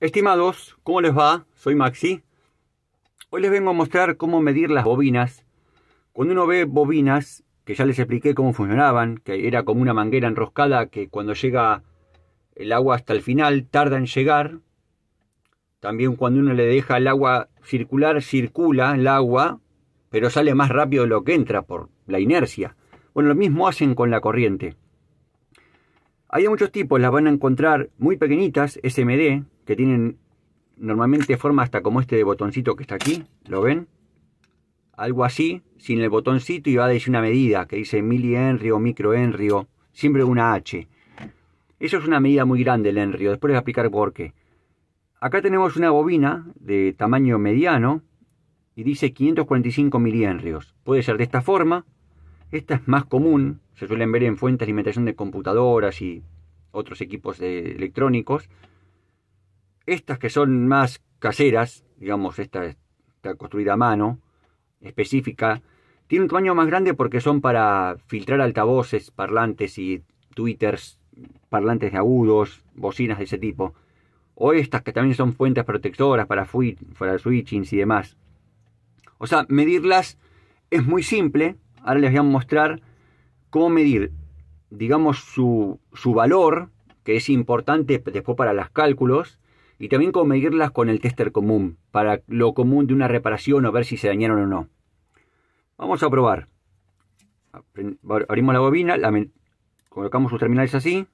Estimados, ¿cómo les va? Soy Maxi. Hoy les vengo a mostrar cómo medir las bobinas. Cuando uno ve bobinas, que ya les expliqué cómo funcionaban, que era como una manguera enroscada que cuando llega el agua hasta el final tarda en llegar. También cuando uno le deja el agua circular, circula el agua, pero sale más rápido de lo que entra por la inercia. Bueno, lo mismo hacen con la corriente. Hay muchos tipos, las van a encontrar muy pequeñitas, SMD, que tienen normalmente forma hasta como este de botoncito que está aquí, ¿lo ven? Algo así, sin el botoncito y va a decir una medida que dice milihenry o microhenry siempre una H. Eso es una medida muy grande el henry, después les voy a explicar por qué. Acá tenemos una bobina de tamaño mediano y dice 545 milienrios. Puede ser de esta forma, esta es más común, se suelen ver en fuentes de alimentación de computadoras y otros equipos de electrónicos. Estas que son más caseras, digamos, esta está construida a mano, específica, tiene un tamaño más grande porque son para filtrar altavoces, parlantes y tweeters, parlantes de agudos, bocinas de ese tipo. O estas que también son fuentes protectoras para, switchings y demás. O sea, medirlas es muy simple. Ahora les voy a mostrar cómo medir, digamos, su, su valor, que es importante después para los cálculos, y también cómo medirlas con el tester común, para lo común de una reparación o ver si se dañaron o no. Vamos a probar. Abrimos la bobina, colocamos sus terminales así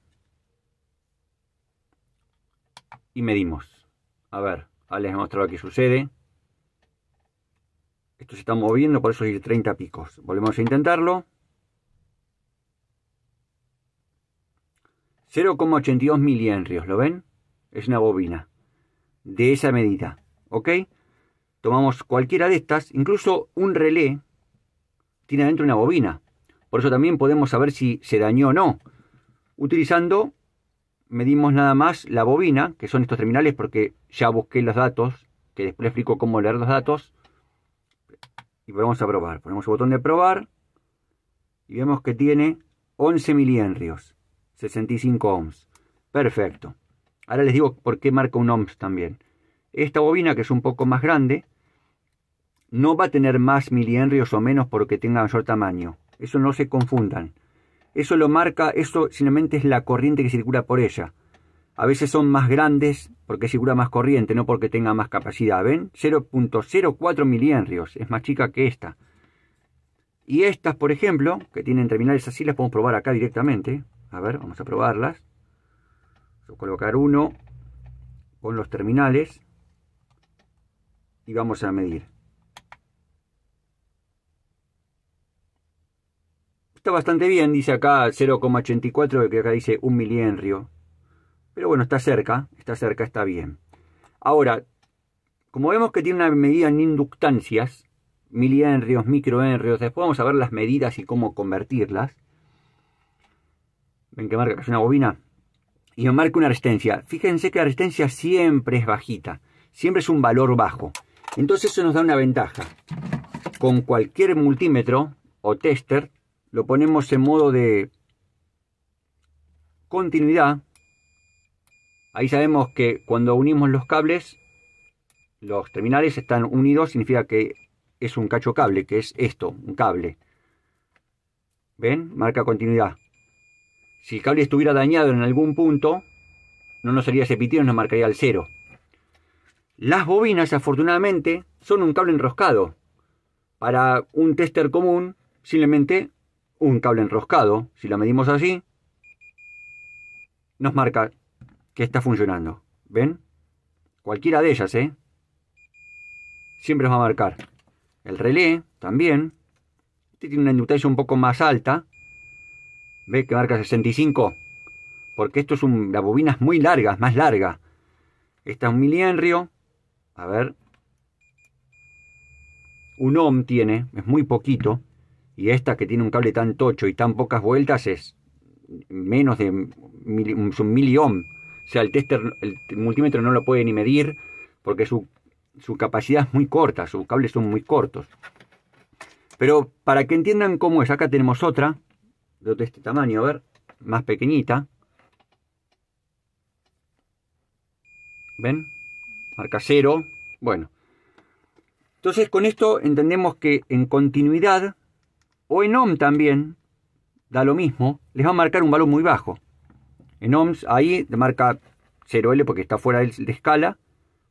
y medimos. A ver, ahora les mostrar lo que sucede. Esto se está moviendo, por eso hay 30 picos. Volvemos a intentarlo. 0,82 milihenrios, ¿lo ven? Es una bobina de esa medida. ¿Ok? Tomamos cualquiera de estas, incluso un relé tiene adentro una bobina. Por eso también podemos saber si se dañó o no. Utilizando, medimos nada más la bobina, que son estos terminales, porque ya busqué los datos, que después les explico cómo leer los datos. Y vamos a probar. Ponemos el botón de probar y vemos que tiene 11 milihenrios, 65 ohms. Perfecto. Ahora les digo por qué marca un ohms también. Esta bobina, que es un poco más grande, no va a tener más milienrios o menos porque tenga mayor tamaño. Eso no se confundan. Eso lo marca, eso simplemente es la corriente que circula por ella. A veces son más grandes porque circula más corriente, no porque tenga más capacidad. ¿Ven? 0.04 milihenrios, es más chica que esta. Y estas, por ejemplo, que tienen terminales así, las podemos probar acá directamente. A ver, vamos a probarlas a colocar uno con los terminales y vamos a medir. Está bastante bien, dice acá 0,84, que acá dice 1 milienrio. Pero bueno, está cerca, está cerca, está bien. Ahora, como vemos que tiene una medida en inductancias, milienrios, microenrios, después vamos a ver las medidas y cómo convertirlas. ¿Ven qué marca que es una bobina? y marca una resistencia. Fíjense que la resistencia siempre es bajita, siempre es un valor bajo. Entonces eso nos da una ventaja. Con cualquier multímetro o tester lo ponemos en modo de continuidad. Ahí sabemos que cuando unimos los cables, los terminales están unidos, significa que es un cacho cable, que es esto, un cable. ¿Ven? Marca continuidad. Si el cable estuviera dañado en algún punto, no nos haría ese pitido nos marcaría el cero. Las bobinas, afortunadamente, son un cable enroscado. Para un tester común, simplemente un cable enroscado, si la medimos así, nos marca que está funcionando. ¿Ven? Cualquiera de ellas, ¿eh? Siempre nos va a marcar. El relé, también. Este tiene una inductancia un poco más alta, Ve que marca 65. Porque esto es una la bobina es muy larga, más larga. Esta es un milienrio. A ver. Un ohm tiene, es muy poquito. Y esta que tiene un cable tan tocho y tan pocas vueltas es menos de un miliohm. O sea, el tester, el multímetro no lo puede ni medir porque su, su capacidad es muy corta, sus cables son muy cortos. Pero para que entiendan cómo es, acá tenemos otra, de este tamaño, a ver, más pequeñita. ¿Ven? Marca cero. Bueno. Entonces con esto entendemos que en continuidad o en ohm también, da lo mismo, les va a marcar un valor muy bajo. En ohms ahí marca 0L porque está fuera de escala.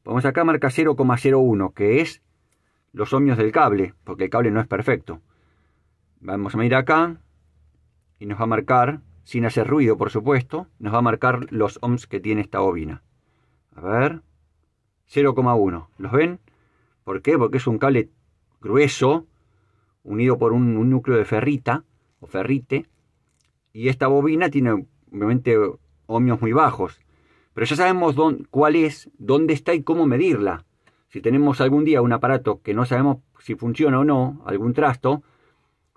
Vamos acá marca 0,01, que es los ohmios del cable, porque el cable no es perfecto. Vamos a ir acá, y nos va a marcar, sin hacer ruido por supuesto, nos va a marcar los ohms que tiene esta bobina. A ver, 0,1. ¿Los ven? ¿Por qué? Porque es un cable grueso, unido por un, núcleo de ferrita o ferrite, y esta bobina tiene obviamente ohmios muy bajos. Pero ya sabemos cuál es, dónde está y cómo medirla. Si tenemos algún día un aparato que no sabemos si funciona o no, algún trasto,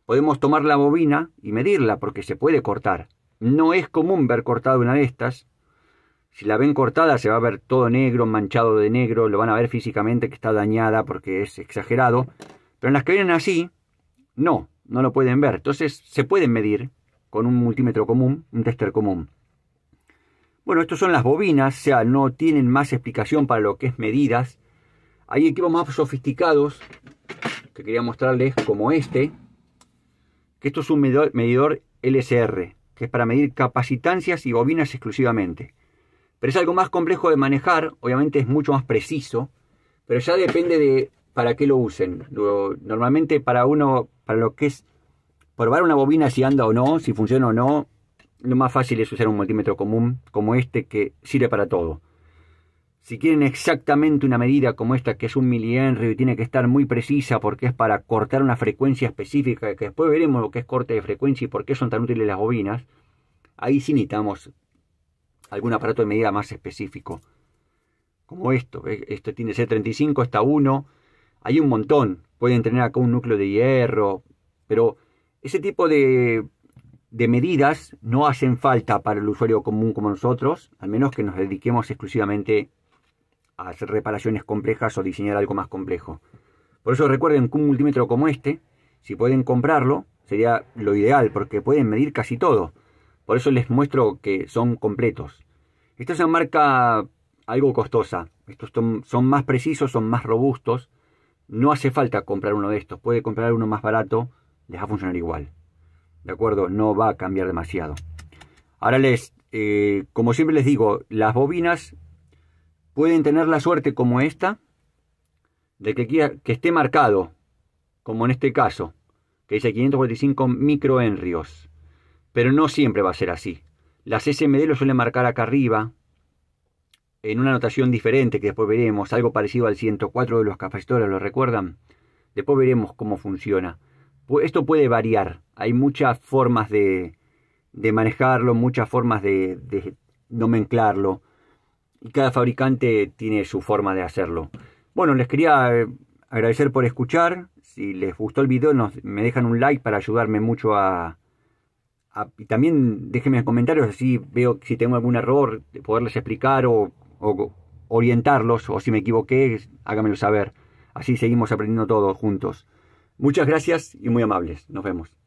Podemos tomar la bobina y medirla porque se puede cortar. No es común ver cortada una de estas. Si la ven cortada se va a ver todo negro, manchado de negro, lo van a ver físicamente que está dañada porque es exagerado. Pero en las que vienen así, no, no lo pueden ver. Entonces se pueden medir con un multímetro común, un tester común. Bueno, estos son las bobinas, o sea, no tienen más explicación para lo que es medidas. Hay equipos más sofisticados que quería mostrarles como este, que esto es un medidor, medidor LSR, que es para medir capacitancias y bobinas exclusivamente. Pero es algo más complejo de manejar, obviamente es mucho más preciso, pero ya depende de para qué lo usen. normalmente para uno, para lo que es probar una bobina si anda o no, si funciona o no, lo más fácil es usar un multímetro común como este que sirve para todo. Si quieren exactamente una medida como esta, que es un milihenry, y tiene que estar muy precisa porque es para cortar una frecuencia específica, que después veremos lo que es corte de frecuencia y por qué son tan útiles las bobinas, ahí sí necesitamos algún aparato de medida más específico. Como esto, esto tiene C35, está 1, hay un montón. Pueden tener acá un núcleo de hierro, pero ese tipo de, de medidas no hacen falta para el usuario común como nosotros, al menos que nos dediquemos exclusivamente hacer reparaciones complejas o diseñar algo más complejo. Por eso recuerden que un multímetro como este, si pueden comprarlo, sería lo ideal porque pueden medir casi todo. Por eso les muestro que son completos. Esta es una marca algo costosa. Estos son más precisos, son más robustos. No hace falta comprar uno de estos. Puede comprar uno más barato, les va a funcionar igual. ¿De acuerdo? No va a cambiar demasiado. Ahora les, eh, como siempre les digo, las bobinas pueden tener la suerte como esta de que, que esté marcado, como en este caso, que dice 545 microenrios. Pero no siempre va a ser así. Las SMD lo suelen marcar acá arriba, en una notación diferente que después veremos, algo parecido al 104 de los capacitores, ¿lo recuerdan? Después veremos cómo funciona. Esto puede variar, hay muchas formas de, manejarlo, muchas formas de, de nomenclarlo cada fabricante tiene su forma de hacerlo. Bueno, les quería eh, agradecer por escuchar. Si les gustó el video, me dejan un like para ayudarme mucho a, Y también déjenme en comentarios, así veo si tengo algún error, poderles explicar o, o orientarlos, o si me equivoqué, háganmelo saber. Así seguimos aprendiendo todos juntos. Muchas gracias y muy amables. Nos vemos.